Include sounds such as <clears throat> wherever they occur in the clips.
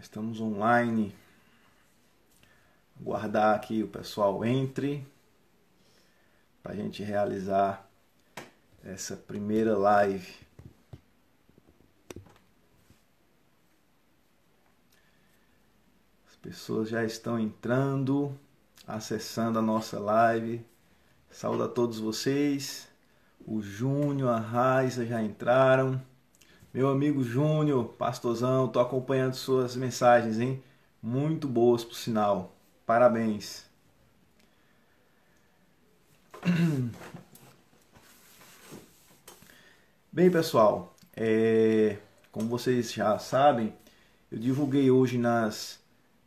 Estamos online. guardar aqui o pessoal entre para a gente realizar essa primeira live. As pessoas já estão entrando, acessando a nossa live. Saúde a todos vocês. O Júnior, a Raiza já entraram. Meu amigo Júnior, pastorzão, tô acompanhando suas mensagens, hein? Muito boas, por sinal. Parabéns. <clears throat> Bem, pessoal, é, como vocês já sabem, eu divulguei hoje nas,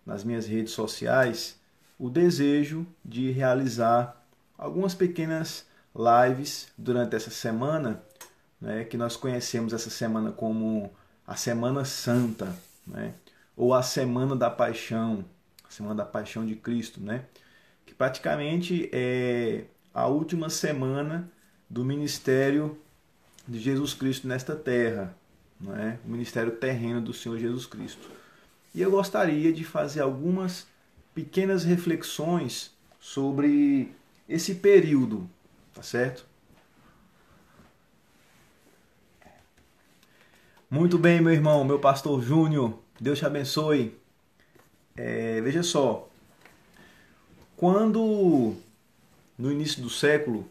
nas minhas redes sociais o desejo de realizar algumas pequenas lives durante essa semana né, que nós conhecemos essa semana como a Semana Santa, né, ou a Semana da Paixão, a Semana da Paixão de Cristo, né, que praticamente é a última semana do ministério de Jesus Cristo nesta terra, né, o ministério terreno do Senhor Jesus Cristo. E eu gostaria de fazer algumas pequenas reflexões sobre esse período, tá certo? Muito bem, meu irmão, meu pastor Júnior, Deus te abençoe. É, veja só, quando no início do século,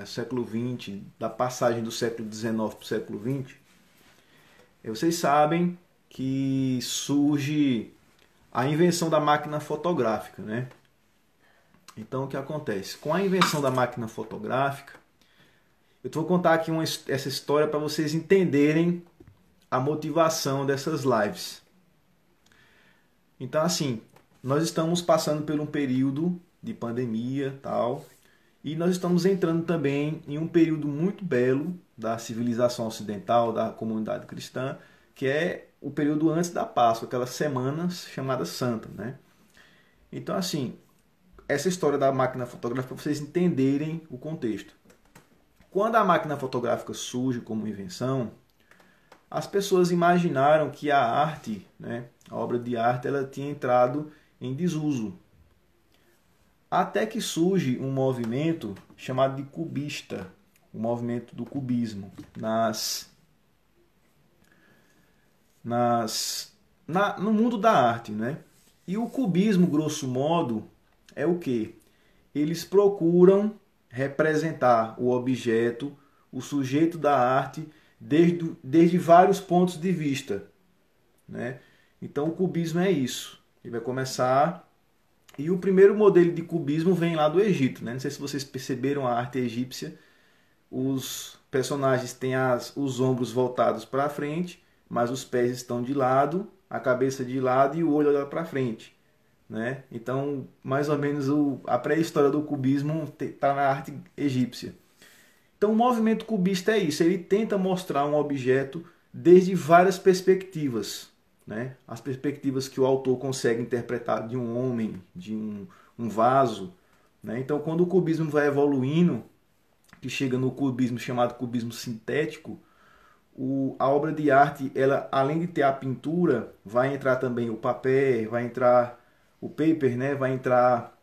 é, século XX, da passagem do século XIX para o século XX, é, vocês sabem que surge a invenção da máquina fotográfica, né? Então o que acontece? Com a invenção da máquina fotográfica, eu vou contar aqui uma, essa história para vocês entenderem a motivação dessas lives. Então, assim, nós estamos passando por um período de pandemia tal, e nós estamos entrando também em um período muito belo da civilização ocidental, da comunidade cristã, que é o período antes da Páscoa, aquela semana chamada Santa, né? Então, assim, essa história da máquina fotográfica para vocês entenderem o contexto. Quando a máquina fotográfica surge como invenção, as pessoas imaginaram que a arte, né, a obra de arte, ela tinha entrado em desuso. Até que surge um movimento chamado de cubista, o movimento do cubismo, nas, nas, na, no mundo da arte. Né? E o cubismo, grosso modo, é o que? Eles procuram representar o objeto, o sujeito da arte, desde, desde vários pontos de vista. Né? Então, o cubismo é isso. Ele vai começar. E o primeiro modelo de cubismo vem lá do Egito. Né? Não sei se vocês perceberam a arte egípcia. Os personagens têm as, os ombros voltados para frente, mas os pés estão de lado, a cabeça de lado e o olho olhado para frente. Né? Então, mais ou menos o, a pré-história do cubismo está na arte egípcia. Então, o movimento cubista é isso, ele tenta mostrar um objeto desde várias perspectivas. Né? As perspectivas que o autor consegue interpretar de um homem, de um, um vaso. Né? Então, quando o cubismo vai evoluindo, que chega no cubismo chamado cubismo sintético, o, a obra de arte, ela além de ter a pintura, vai entrar também o papel, vai entrar o paper, né, vai entrar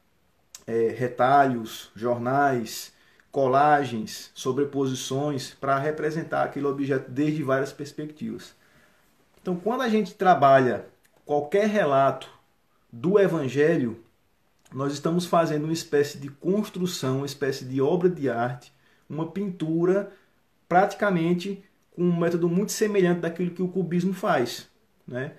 é, retalhos, jornais, colagens, sobreposições para representar aquele objeto desde várias perspectivas. Então, quando a gente trabalha qualquer relato do Evangelho, nós estamos fazendo uma espécie de construção, uma espécie de obra de arte, uma pintura praticamente com um método muito semelhante daquilo que o cubismo faz, né?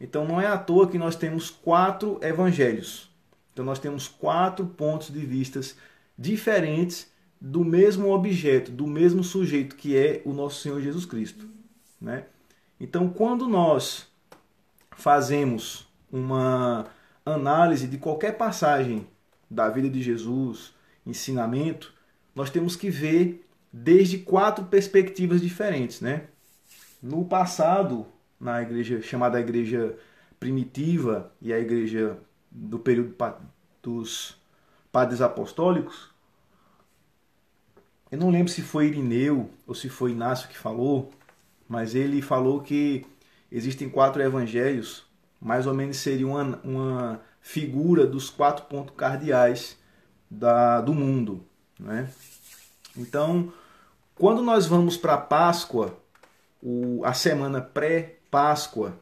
Então não é à toa que nós temos quatro evangelhos. Então nós temos quatro pontos de vistas diferentes do mesmo objeto, do mesmo sujeito que é o nosso Senhor Jesus Cristo, né? Então quando nós fazemos uma análise de qualquer passagem da vida de Jesus, ensinamento, nós temos que ver desde quatro perspectivas diferentes, né? No passado, na igreja chamada igreja primitiva e a igreja do período dos padres apostólicos. Eu não lembro se foi Irineu ou se foi Inácio que falou, mas ele falou que existem quatro evangelhos, mais ou menos seria uma, uma figura dos quatro pontos cardeais da, do mundo. Né? Então, quando nós vamos para a Páscoa, o, a semana pré Páscoa.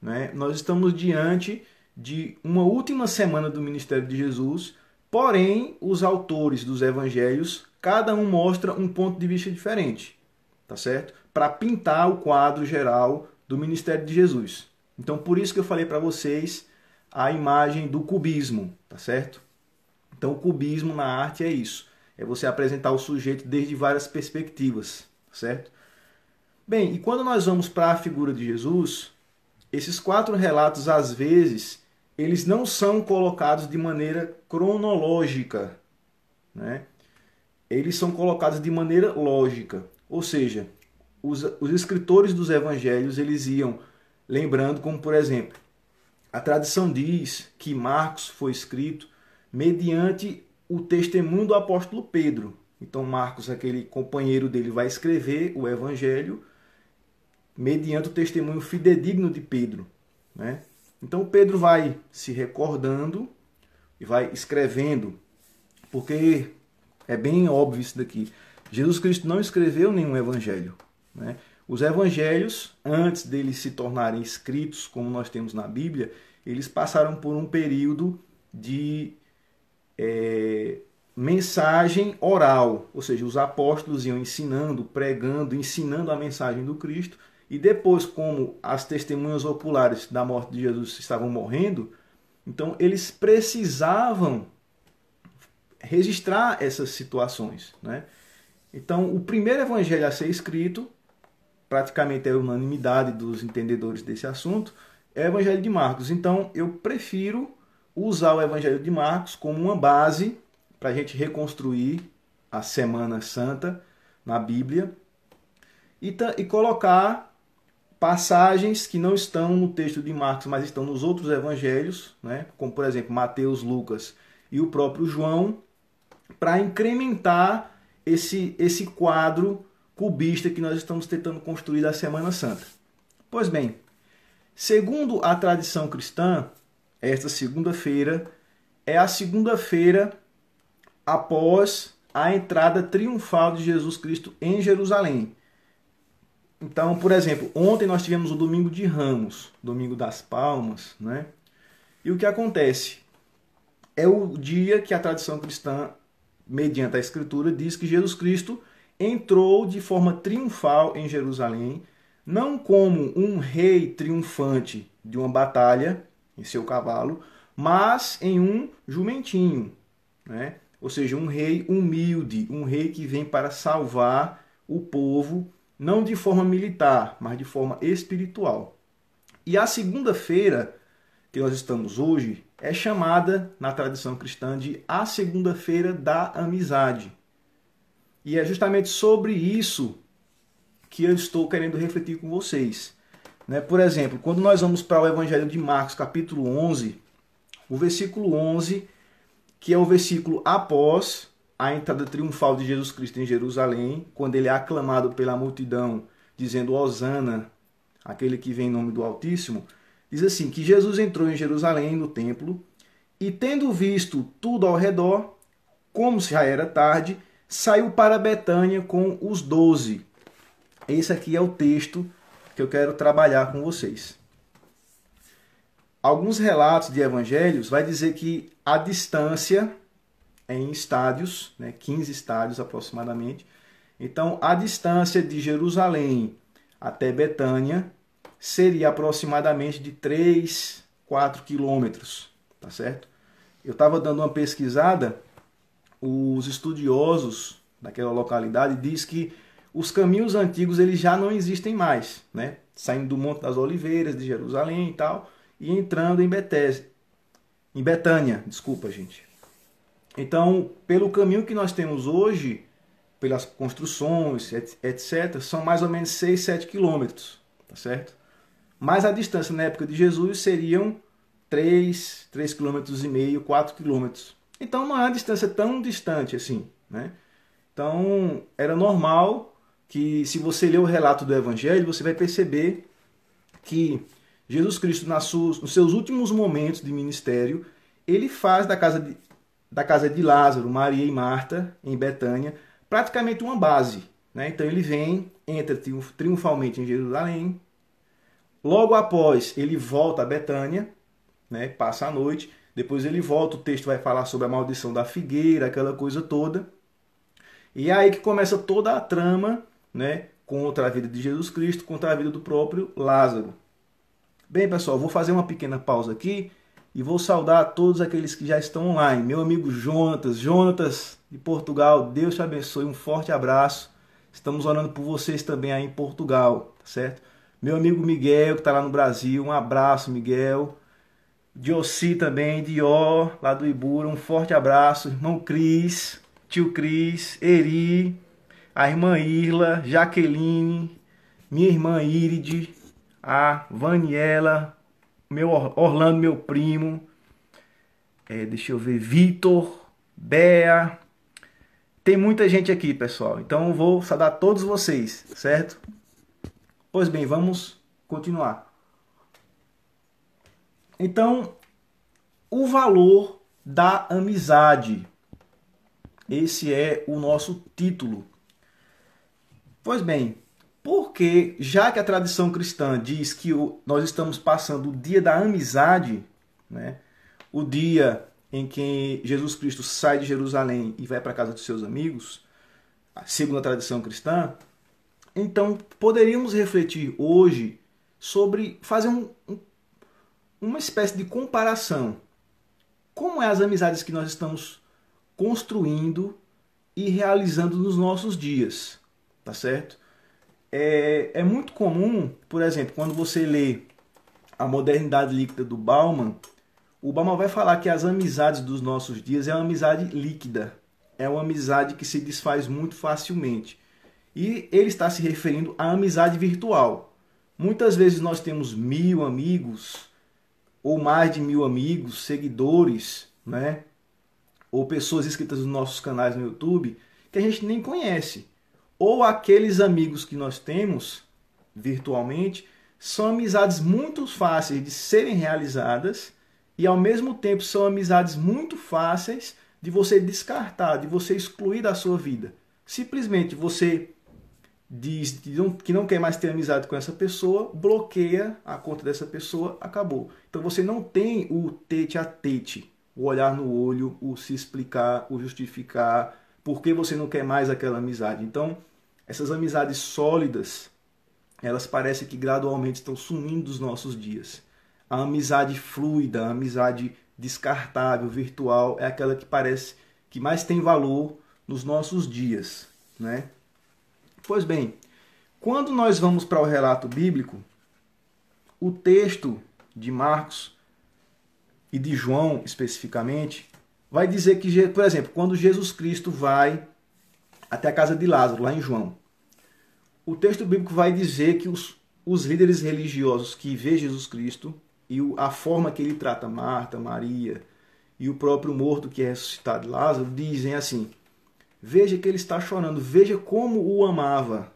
Né? Nós estamos diante de uma última semana do ministério de Jesus, porém, os autores dos evangelhos, cada um mostra um ponto de vista diferente, tá certo? Para pintar o quadro geral do ministério de Jesus. Então, por isso que eu falei para vocês a imagem do cubismo, tá certo? Então, o cubismo na arte é isso: é você apresentar o sujeito desde várias perspectivas, tá certo? Bem, e quando nós vamos para a figura de Jesus, esses quatro relatos, às vezes, eles não são colocados de maneira cronológica, né? Eles são colocados de maneira lógica, ou seja, os, os escritores dos evangelhos eles iam lembrando, como por exemplo, a tradição diz que Marcos foi escrito mediante o testemunho do apóstolo Pedro. Então Marcos, aquele companheiro dele, vai escrever o evangelho mediante o testemunho fidedigno de Pedro. Né? Então Pedro vai se recordando e vai escrevendo, porque é bem óbvio isso daqui. Jesus Cristo não escreveu nenhum evangelho. Né? Os evangelhos, antes deles se tornarem escritos, como nós temos na Bíblia, eles passaram por um período de é, mensagem oral, ou seja, os apóstolos iam ensinando, pregando, ensinando a mensagem do Cristo e depois, como as testemunhas oculares da morte de Jesus estavam morrendo, então eles precisavam registrar essas situações. Né? Então, o primeiro evangelho a ser escrito, praticamente é a unanimidade dos entendedores desse assunto, é o evangelho de Marcos. Então, eu prefiro usar o evangelho de Marcos como uma base para a gente reconstruir a Semana Santa na Bíblia e, e colocar passagens que não estão no texto de Marcos, mas estão nos outros evangelhos, né, como por exemplo Mateus, Lucas e o próprio João, para incrementar esse, esse quadro cubista que nós estamos tentando construir da Semana Santa. Pois bem, segundo a tradição cristã, esta segunda-feira é a segunda-feira após a entrada triunfal de Jesus Cristo em Jerusalém. Então, por exemplo, ontem nós tivemos o Domingo de Ramos, Domingo das Palmas, né? E o que acontece? É o dia que a tradição cristã, mediante a Escritura, diz que Jesus Cristo entrou de forma triunfal em Jerusalém, não como um rei triunfante de uma batalha em seu cavalo, mas em um jumentinho, né? Ou seja, um rei humilde, um rei que vem para salvar o povo não de forma militar, mas de forma espiritual. E a segunda-feira, que nós estamos hoje, é chamada na tradição cristã de a segunda-feira da amizade. E é justamente sobre isso que eu estou querendo refletir com vocês. Né? Por exemplo, quando nós vamos para o Evangelho de Marcos, capítulo 11, o versículo 11, que é o versículo após a entrada triunfal de Jesus Cristo em Jerusalém, quando ele é aclamado pela multidão, dizendo Osana, aquele que vem em nome do Altíssimo, diz assim: que Jesus entrou em Jerusalém, no templo, e tendo visto tudo ao redor, como se já era tarde, saiu para Betânia com os doze. Esse aqui é o texto que eu quero trabalhar com vocês. Alguns relatos de evangelhos vai dizer que a distância em estádios, né, 15 estádios aproximadamente. Então, a distância de Jerusalém até Betânia seria aproximadamente de 3, 4 quilômetros, tá certo? Eu estava dando uma pesquisada, os estudiosos daquela localidade diz que os caminhos antigos eles já não existem mais, né? Saindo do Monte das Oliveiras de Jerusalém e tal, e entrando em Betes, em Betânia, desculpa, gente. Então, pelo caminho que nós temos hoje, pelas construções, etc., são mais ou menos 6, 7 quilômetros, tá certo? Mas a distância na época de Jesus seriam 3, 3 quilômetros e meio, 4 quilômetros. Então não é uma distância tão distante assim, né? Então era normal que se você ler o relato do Evangelho, você vai perceber que Jesus Cristo, nas suas, nos seus últimos momentos de ministério, ele faz da casa de, da casa de Lázaro, Maria e Marta, em Betânia, praticamente uma base. Né? Então ele vem, entra triunfalmente em Jerusalém. Logo após, ele volta a Betânia, né? passa a noite. Depois ele volta, o texto vai falar sobre a maldição da figueira, aquela coisa toda. E é aí que começa toda a trama né? contra a vida de Jesus Cristo, contra a vida do próprio Lázaro. Bem, pessoal, vou fazer uma pequena pausa aqui e vou saudar a todos aqueles que já estão online. Meu amigo Jonatas, Jonatas de Portugal, Deus te abençoe. Um forte abraço. Estamos orando por vocês também aí em Portugal, tá certo? Meu amigo Miguel, que está lá no Brasil, um abraço, Miguel. Diossi também, Dió, lá do Ibura, um forte abraço. Irmão Cris, tio Cris, Eri, a irmã Irla, Jaqueline, minha irmã Iride, a Vaniela, meu Orlando, meu primo. É, deixa eu ver, Vitor, Bea. Tem muita gente aqui, pessoal. Então eu vou saudar todos vocês, certo? Pois bem, vamos continuar. Então, o valor da amizade. Esse é o nosso título. Pois bem, porque, já que a tradição cristã diz que nós estamos passando o dia da amizade, né? o dia em que Jesus Cristo sai de Jerusalém e vai para a casa dos seus amigos, segundo a tradição cristã, então poderíamos refletir hoje sobre fazer um, uma espécie de comparação. Como é as amizades que nós estamos construindo e realizando nos nossos dias, tá certo? é, é muito comum, por exemplo, quando você lê A Modernidade Líquida do Bauman, o Bauman vai falar que as amizades dos nossos dias é uma amizade líquida, é uma amizade que se desfaz muito facilmente. E ele está se referindo à amizade virtual. Muitas vezes nós temos mil amigos, ou mais de mil amigos, seguidores, né? ou pessoas inscritas nos nossos canais no YouTube, que a gente nem conhece ou aqueles amigos que nós temos virtualmente são amizades muito fáceis de serem realizadas e ao mesmo tempo são amizades muito fáceis de você descartar, de você excluir da sua vida. Simplesmente você diz que não quer mais ter amizade com essa pessoa, bloqueia a conta dessa pessoa, acabou. Então você não tem o tete a tete, o olhar no olho, o se explicar, o justificar, por que você não quer mais aquela amizade? Então, essas amizades sólidas, elas parecem que gradualmente estão sumindo dos nossos dias. A amizade fluida, a amizade descartável, virtual, é aquela que parece que mais tem valor nos nossos dias, né? Pois bem, quando nós vamos para o relato bíblico, o texto de Marcos e de João especificamente, vai dizer que, por exemplo, quando Jesus Cristo vai até a casa de Lázaro, lá em João, o texto bíblico vai dizer que os, os líderes religiosos que vê Jesus Cristo e a forma que ele trata Marta, Maria e o próprio morto que é ressuscitado Lázaro dizem assim: veja que ele está chorando, veja como o amava,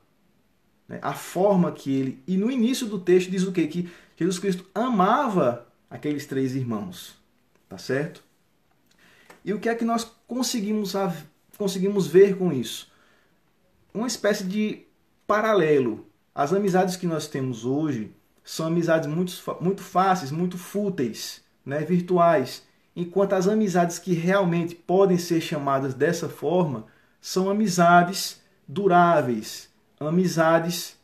né? a forma que ele. E no início do texto diz o quê? Que Jesus Cristo amava aqueles três irmãos, tá certo? E o que é que nós conseguimos, conseguimos ver com isso? Uma espécie de paralelo. As amizades que nós temos hoje são amizades muito, muito fáceis, muito fúteis, né, virtuais. Enquanto as amizades que realmente podem ser chamadas dessa forma são amizades duráveis, amizades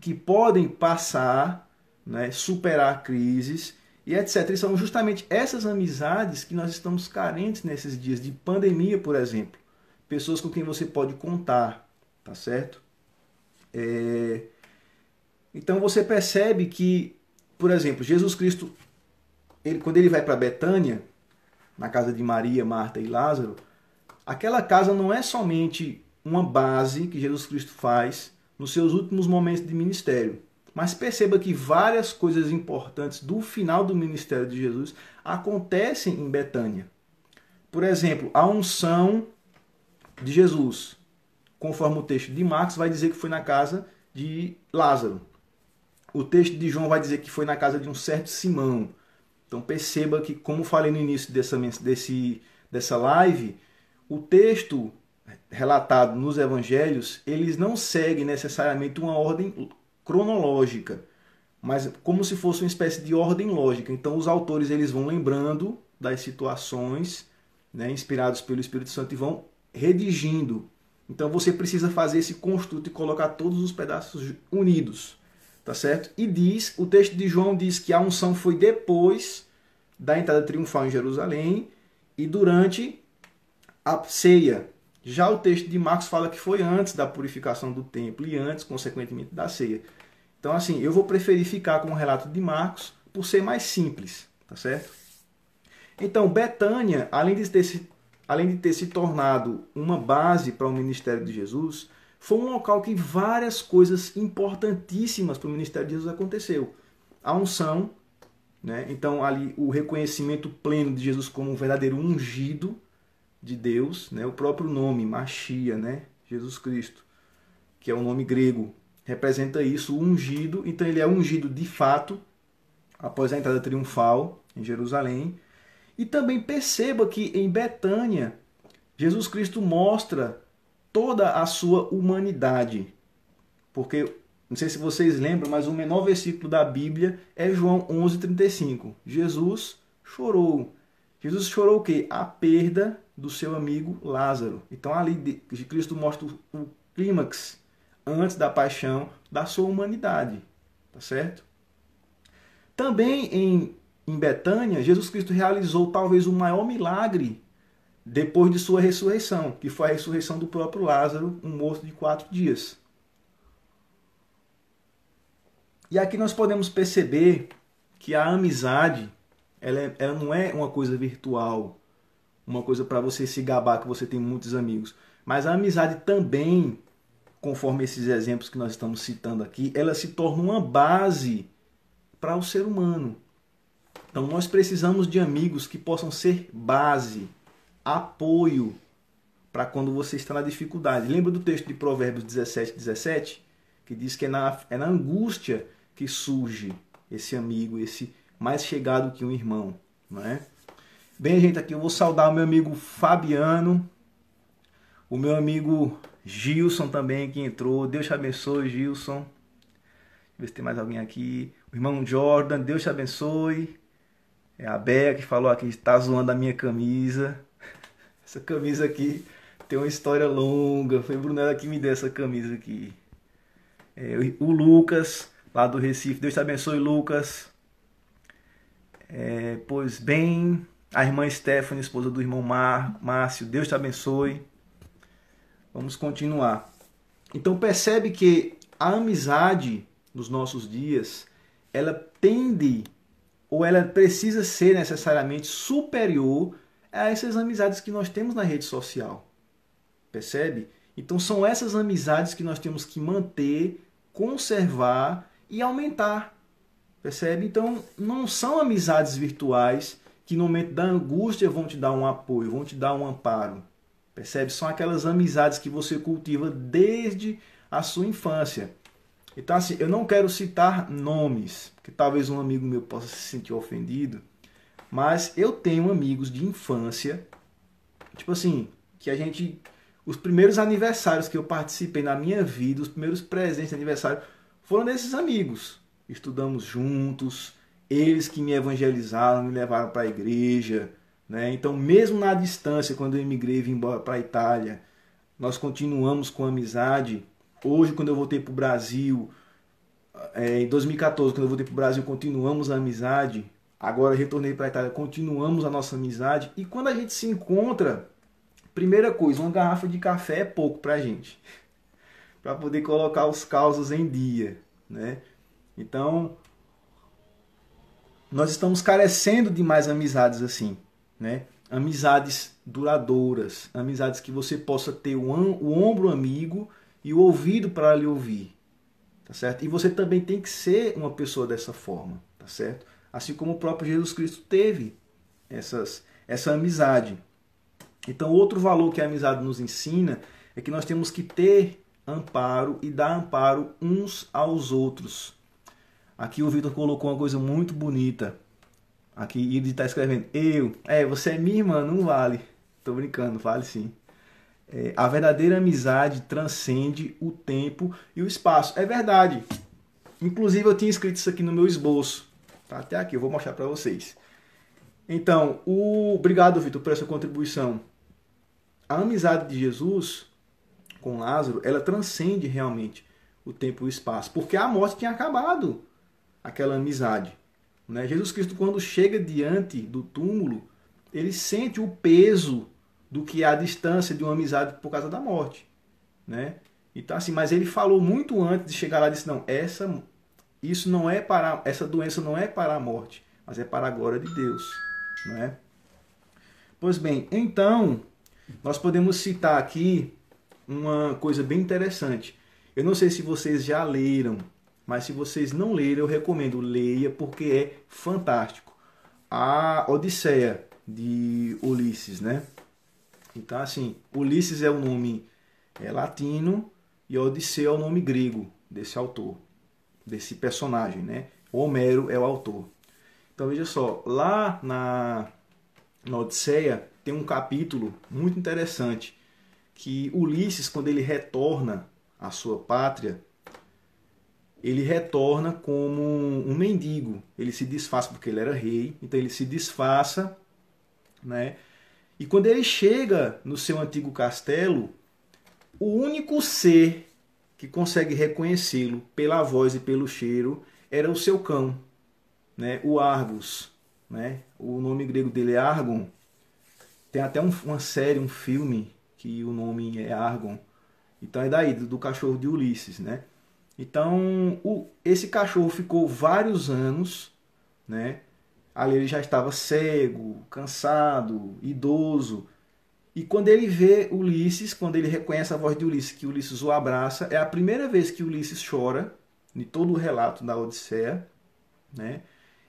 que podem passar, né, superar crises e etc. E são justamente essas amizades que nós estamos carentes nesses dias de pandemia, por exemplo. Pessoas com quem você pode contar, tá certo? É... Então você percebe que, por exemplo, Jesus Cristo, ele, quando ele vai para Betânia, na casa de Maria, Marta e Lázaro, aquela casa não é somente uma base que Jesus Cristo faz nos seus últimos momentos de ministério mas perceba que várias coisas importantes do final do ministério de Jesus acontecem em Betânia. Por exemplo, a unção de Jesus, conforme o texto de Marcos, vai dizer que foi na casa de Lázaro. O texto de João vai dizer que foi na casa de um certo Simão. Então perceba que, como falei no início dessa, desse, dessa live, o texto relatado nos evangelhos, eles não seguem necessariamente uma ordem cronológica, mas como se fosse uma espécie de ordem lógica. Então os autores eles vão lembrando das situações, né, inspirados pelo Espírito Santo e vão redigindo. Então você precisa fazer esse construto e colocar todos os pedaços unidos, tá certo? E diz, o texto de João diz que a unção foi depois da entrada triunfal em Jerusalém e durante a ceia, já o texto de Marcos fala que foi antes da purificação do templo e antes, consequentemente, da ceia. Então, assim, eu vou preferir ficar com o relato de Marcos por ser mais simples, tá certo? Então, Betânia, além de ter se, além de ter se tornado uma base para o ministério de Jesus, foi um local que várias coisas importantíssimas para o ministério de Jesus aconteceu. A unção, né? então ali o reconhecimento pleno de Jesus como um verdadeiro ungido, de Deus, né? o próprio nome, Machia, né? Jesus Cristo, que é o um nome grego, representa isso, ungido. Então ele é ungido de fato após a entrada triunfal em Jerusalém. E também perceba que em Betânia, Jesus Cristo mostra toda a sua humanidade. Porque, não sei se vocês lembram, mas o menor versículo da Bíblia é João 11,35. Jesus chorou. Jesus chorou o quê? A perda do seu amigo Lázaro. Então ali Cristo mostra o clímax antes da paixão da sua humanidade, tá certo? Também em, em Betânia, Jesus Cristo realizou talvez o maior milagre depois de sua ressurreição, que foi a ressurreição do próprio Lázaro, um morto de quatro dias. E aqui nós podemos perceber que a amizade ela, é, ela não é uma coisa virtual, uma coisa para você se gabar que você tem muitos amigos. Mas a amizade também, conforme esses exemplos que nós estamos citando aqui, ela se torna uma base para o ser humano. Então nós precisamos de amigos que possam ser base, apoio para quando você está na dificuldade. Lembra do texto de Provérbios 17, 17? Que diz que é na, é na angústia que surge esse amigo, esse mais chegado que um irmão, não é? Bem, gente, aqui eu vou saudar o meu amigo Fabiano, o meu amigo Gilson também que entrou. Deus te abençoe, Gilson. Deixa eu ver se tem mais alguém aqui. O irmão Jordan, Deus te abençoe. É a Bea que falou aqui, está zoando a minha camisa. <laughs> Essa camisa aqui tem uma história longa. Foi a Brunella que me deu essa camisa aqui. É, o Lucas, lá do Recife. Deus te abençoe, Lucas. É, pois bem, a irmã Stephanie, esposa do irmão Márcio, Deus te abençoe. Vamos continuar. Então percebe que a amizade nos nossos dias, ela tende ou ela precisa ser necessariamente superior a essas amizades que nós temos na rede social. Percebe? Então são essas amizades que nós temos que manter, conservar e aumentar. Percebe? Então não são amizades virtuais que no momento da angústia vão te dar um apoio, vão te dar um amparo. Percebe? São aquelas amizades que você cultiva desde a sua infância. Então, assim, eu não quero citar nomes, que talvez um amigo meu possa se sentir ofendido, mas eu tenho amigos de infância, tipo assim, que a gente. Os primeiros aniversários que eu participei na minha vida, os primeiros presentes de aniversário, foram desses amigos. Estudamos juntos, eles que me evangelizaram, me levaram para a igreja. Né? Então, mesmo na distância, quando eu emigrei e vim embora para a Itália, nós continuamos com amizade. Hoje, quando eu voltei para o Brasil, é, em 2014, quando eu voltei para o Brasil, continuamos a amizade. Agora retornei para a Itália, continuamos a nossa amizade. E quando a gente se encontra, primeira coisa, uma garrafa de café é pouco para a gente, <laughs> para poder colocar os causos em dia. Né? Então, nós estamos carecendo de mais amizades assim, né? Amizades duradouras, amizades que você possa ter o, o ombro amigo e o ouvido para lhe ouvir, tá certo? E você também tem que ser uma pessoa dessa forma, tá certo? Assim como o próprio Jesus Cristo teve essas, essa amizade. Então, outro valor que a amizade nos ensina é que nós temos que ter amparo e dar amparo uns aos outros, Aqui o Vitor colocou uma coisa muito bonita. Aqui ele está escrevendo: Eu, é, você é minha irmã, não vale. Tô brincando, vale sim. É, a verdadeira amizade transcende o tempo e o espaço. É verdade. Inclusive, eu tinha escrito isso aqui no meu esboço. Tá até aqui, eu vou mostrar para vocês. Então, o... obrigado, Vitor, por essa contribuição. A amizade de Jesus com Lázaro, ela transcende realmente o tempo e o espaço, porque a morte tinha acabado aquela amizade. Né? Jesus Cristo, quando chega diante do túmulo, ele sente o peso do que é a distância de uma amizade por causa da morte. Né? Então, assim, mas ele falou muito antes de chegar lá, disse, não, essa, isso não é para, essa doença não é para a morte, mas é para a glória de Deus. Né? Pois bem, então, nós podemos citar aqui uma coisa bem interessante. Eu não sei se vocês já leram mas se vocês não lerem, eu recomendo leia porque é fantástico. A Odisseia de Ulisses, né? Então assim, Ulisses é o um nome é, latino e Odisseia é o um nome grego desse autor, desse personagem, né? Homero é o autor. Então veja só, lá na, na Odisseia tem um capítulo muito interessante que Ulisses, quando ele retorna à sua pátria, ele retorna como um mendigo. Ele se disfarça porque ele era rei, então ele se disfarça, né? E quando ele chega no seu antigo castelo, o único ser que consegue reconhecê-lo pela voz e pelo cheiro era o seu cão, né? O Argus, né? O nome grego dele é Argon. Tem até um, uma série, um filme que o nome é Argon. Então é daí do, do cachorro de Ulisses, né? Então, o, esse cachorro ficou vários anos, né? Ali ele já estava cego, cansado, idoso. E quando ele vê Ulisses, quando ele reconhece a voz de Ulisses, que Ulisses o abraça, é a primeira vez que Ulisses chora, em todo o relato da Odisseia, né?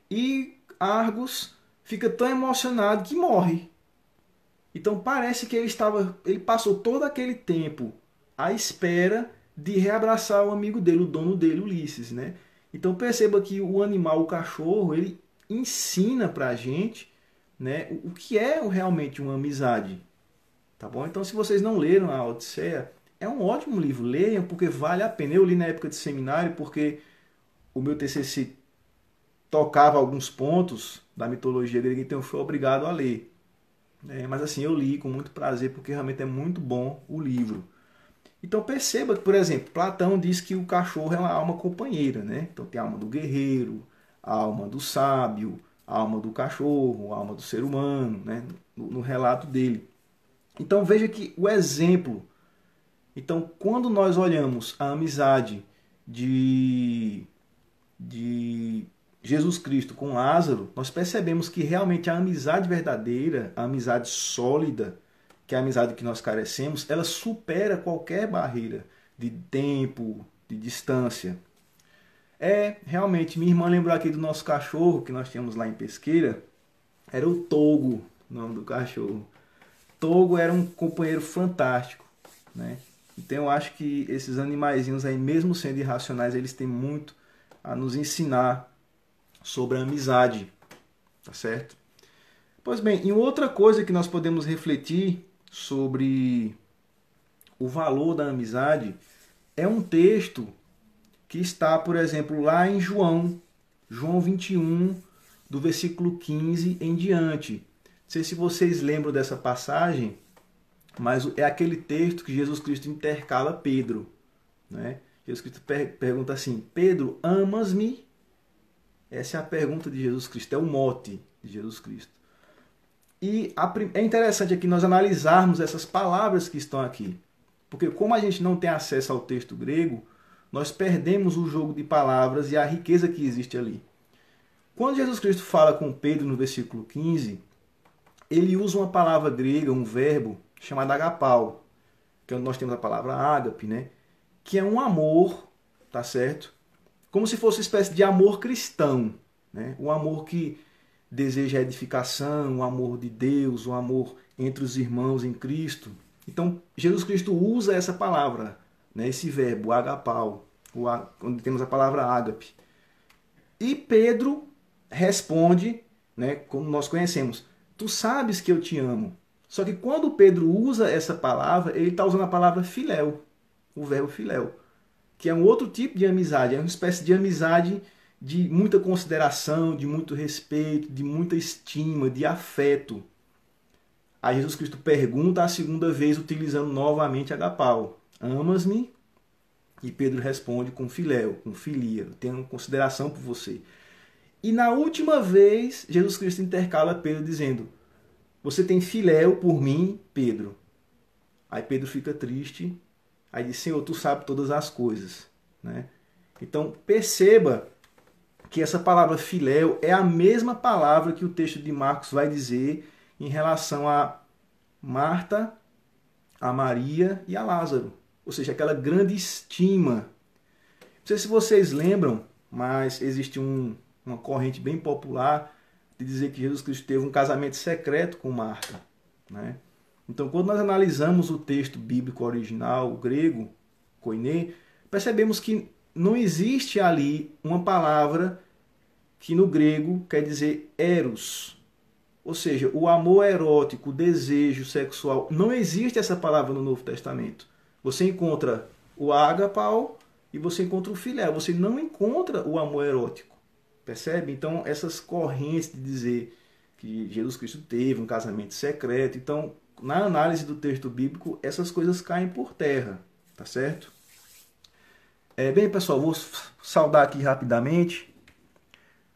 E Argos fica tão emocionado que morre. Então parece que ele estava, ele passou todo aquele tempo à espera de reabraçar o amigo dele, o dono dele, Ulisses, né? Então perceba que o animal, o cachorro, ele ensina para a gente né, o que é realmente uma amizade. Tá bom? Então, se vocês não leram a Odisseia, é um ótimo livro. Leiam, porque vale a pena. Eu li na época de seminário, porque o meu TCC tocava alguns pontos da mitologia grega, então eu fui obrigado a ler. É, mas assim, eu li com muito prazer, porque realmente é muito bom o livro. Então perceba que, por exemplo, Platão diz que o cachorro é uma alma companheira, né? Então tem a alma do guerreiro, a alma do sábio, a alma do cachorro, a alma do ser humano, né? no, no relato dele. Então veja que o exemplo. Então, quando nós olhamos a amizade de, de Jesus Cristo com Lázaro, nós percebemos que realmente a amizade verdadeira, a amizade sólida, que a amizade que nós carecemos, ela supera qualquer barreira de tempo, de distância. É, realmente, minha irmã lembrou aqui do nosso cachorro que nós tínhamos lá em Pesqueira. Era o Togo, o nome do cachorro. Togo era um companheiro fantástico, né? Então eu acho que esses animaizinhos aí, mesmo sendo irracionais, eles têm muito a nos ensinar sobre a amizade, tá certo? Pois bem, e outra coisa que nós podemos refletir sobre o valor da amizade é um texto que está, por exemplo, lá em João, João 21, do versículo 15 em diante. Não sei se vocês lembram dessa passagem, mas é aquele texto que Jesus Cristo intercala Pedro. Né? Jesus Cristo per pergunta assim: Pedro, amas-me? Essa é a pergunta de Jesus Cristo, é o mote de Jesus Cristo. E a, é interessante aqui nós analisarmos essas palavras que estão aqui. Porque como a gente não tem acesso ao texto grego, nós perdemos o jogo de palavras e a riqueza que existe ali. Quando Jesus Cristo fala com Pedro no versículo 15, ele usa uma palavra grega, um verbo, chamado agapau, que é onde nós temos a palavra ágape, né? que é um amor, tá certo? Como se fosse uma espécie de amor cristão, né? um amor que deseja a edificação, o amor de Deus, o amor entre os irmãos em Cristo. Então, Jesus Cristo usa essa palavra, né, esse verbo, agapau, onde temos a palavra ágape. E Pedro responde, né, como nós conhecemos, tu sabes que eu te amo. Só que quando Pedro usa essa palavra, ele está usando a palavra filéu, o verbo filéu, que é um outro tipo de amizade, é uma espécie de amizade de muita consideração, de muito respeito, de muita estima, de afeto. Aí Jesus Cristo pergunta a segunda vez, utilizando novamente agapau: Amas-me? E Pedro responde com filéu, com filia, tenho consideração por você. E na última vez, Jesus Cristo intercala Pedro dizendo: Você tem filéu por mim, Pedro. Aí Pedro fica triste, aí diz: Senhor, tu sabe todas as coisas. Né? Então perceba que essa palavra filéu é a mesma palavra que o texto de Marcos vai dizer em relação a Marta, a Maria e a Lázaro. Ou seja, aquela grande estima. Não sei se vocês lembram, mas existe um, uma corrente bem popular de dizer que Jesus Cristo teve um casamento secreto com Marta. Né? Então, quando nós analisamos o texto bíblico original, o grego, koine, percebemos que não existe ali uma palavra que no grego quer dizer eros. Ou seja, o amor erótico, o desejo sexual. Não existe essa palavra no Novo Testamento. Você encontra o agapau e você encontra o filé. Você não encontra o amor erótico. Percebe? Então, essas correntes de dizer que Jesus Cristo teve um casamento secreto. Então, na análise do texto bíblico, essas coisas caem por terra. Tá certo? É, bem, pessoal, vou saudar aqui rapidamente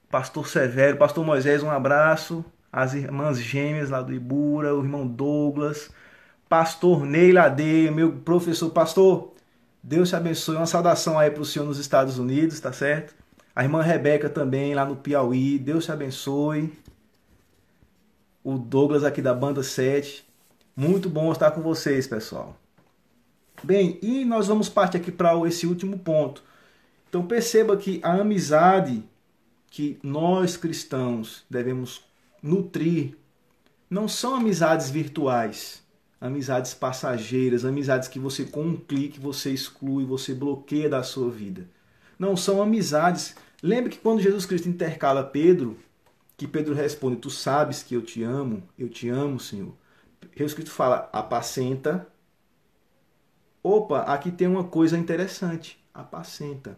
pastor Severo, pastor Moisés, um abraço, as irmãs gêmeas lá do Ibura, o irmão Douglas, pastor Ney meu professor, pastor, Deus te abençoe, uma saudação aí para o senhor nos Estados Unidos, tá certo? A irmã Rebeca também lá no Piauí, Deus te abençoe. O Douglas aqui da Banda 7, muito bom estar com vocês, pessoal. Bem, e nós vamos partir aqui para esse último ponto. Então perceba que a amizade que nós cristãos devemos nutrir não são amizades virtuais, amizades passageiras, amizades que você com um clique você exclui, você bloqueia da sua vida. Não são amizades. Lembre que quando Jesus Cristo intercala Pedro, que Pedro responde: Tu sabes que eu te amo, eu te amo, Senhor. Jesus Cristo fala: Apacenta. Opa, aqui tem uma coisa interessante. Apacenta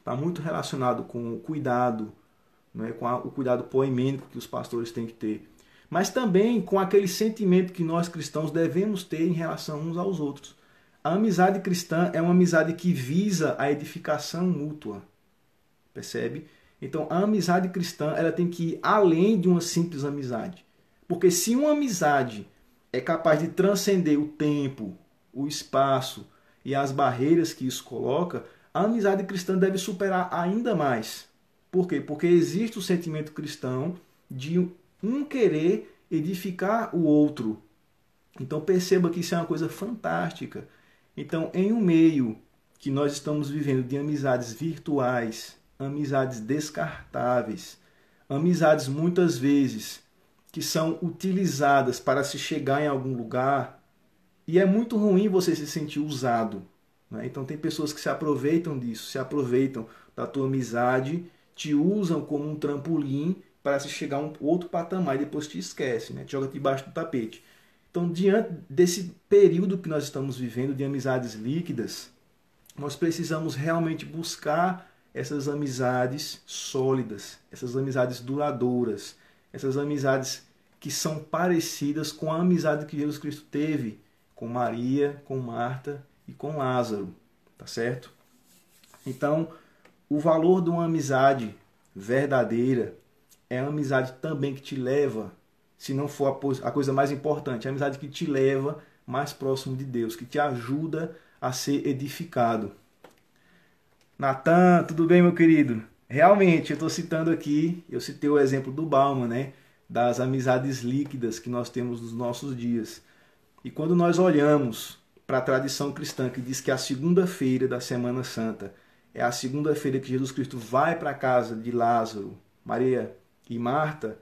está muito relacionado com o cuidado, né, com a, o cuidado poemênico que os pastores têm que ter, mas também com aquele sentimento que nós cristãos devemos ter em relação uns aos outros. A amizade cristã é uma amizade que visa a edificação mútua, percebe? Então, a amizade cristã ela tem que ir além de uma simples amizade. Porque se uma amizade é capaz de transcender o tempo, o espaço e as barreiras que isso coloca, a amizade cristã deve superar ainda mais. Por quê? Porque existe o sentimento cristão de um querer edificar o outro. Então perceba que isso é uma coisa fantástica. Então, em um meio que nós estamos vivendo de amizades virtuais, amizades descartáveis, amizades muitas vezes que são utilizadas para se chegar em algum lugar, e é muito ruim você se sentir usado. Né? Então tem pessoas que se aproveitam disso, se aproveitam da tua amizade, te usam como um trampolim para se chegar a um outro patamar e depois te esquece, né? te joga debaixo do tapete. Então, diante desse período que nós estamos vivendo de amizades líquidas, nós precisamos realmente buscar essas amizades sólidas, essas amizades duradouras, essas amizades que são parecidas com a amizade que Jesus Cristo teve com Maria, com Marta e com Lázaro, tá certo? Então, o valor de uma amizade verdadeira é a amizade também que te leva, se não for a coisa mais importante, é a amizade que te leva mais próximo de Deus, que te ajuda a ser edificado. Natan, tudo bem, meu querido? Realmente, eu estou citando aqui, eu citei o exemplo do Bauman, né? Das amizades líquidas que nós temos nos nossos dias. E quando nós olhamos para a tradição cristã que diz que é a segunda-feira da Semana Santa é a segunda-feira que Jesus Cristo vai para a casa de Lázaro, Maria e Marta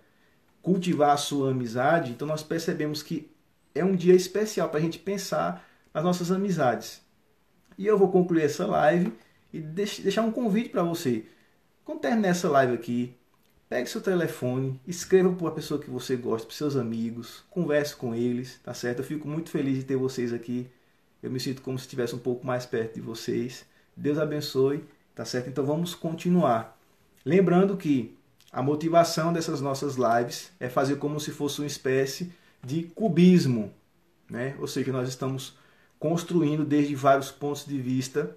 cultivar a sua amizade, então nós percebemos que é um dia especial para a gente pensar nas nossas amizades. E eu vou concluir essa live e deixar um convite para você. Quando terminar essa live aqui, pegue seu telefone, escreva para a pessoa que você gosta, para seus amigos, converse com eles, tá certo? Eu fico muito feliz de ter vocês aqui eu me sinto como se estivesse um pouco mais perto de vocês. Deus abençoe, tá certo? Então vamos continuar. Lembrando que a motivação dessas nossas lives é fazer como se fosse uma espécie de cubismo, né? Ou seja, nós estamos construindo desde vários pontos de vista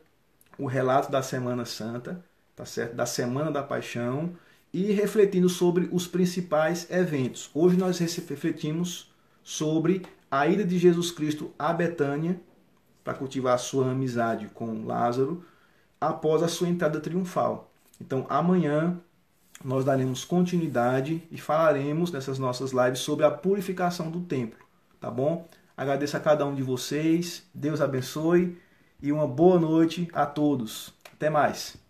o relato da Semana Santa, tá certo? Da Semana da Paixão e refletindo sobre os principais eventos. Hoje nós refletimos sobre a ida de Jesus Cristo à Betânia para cultivar a sua amizade com Lázaro após a sua entrada triunfal. Então, amanhã nós daremos continuidade e falaremos nessas nossas lives sobre a purificação do templo, tá bom? Agradeço a cada um de vocês, Deus abençoe e uma boa noite a todos. Até mais.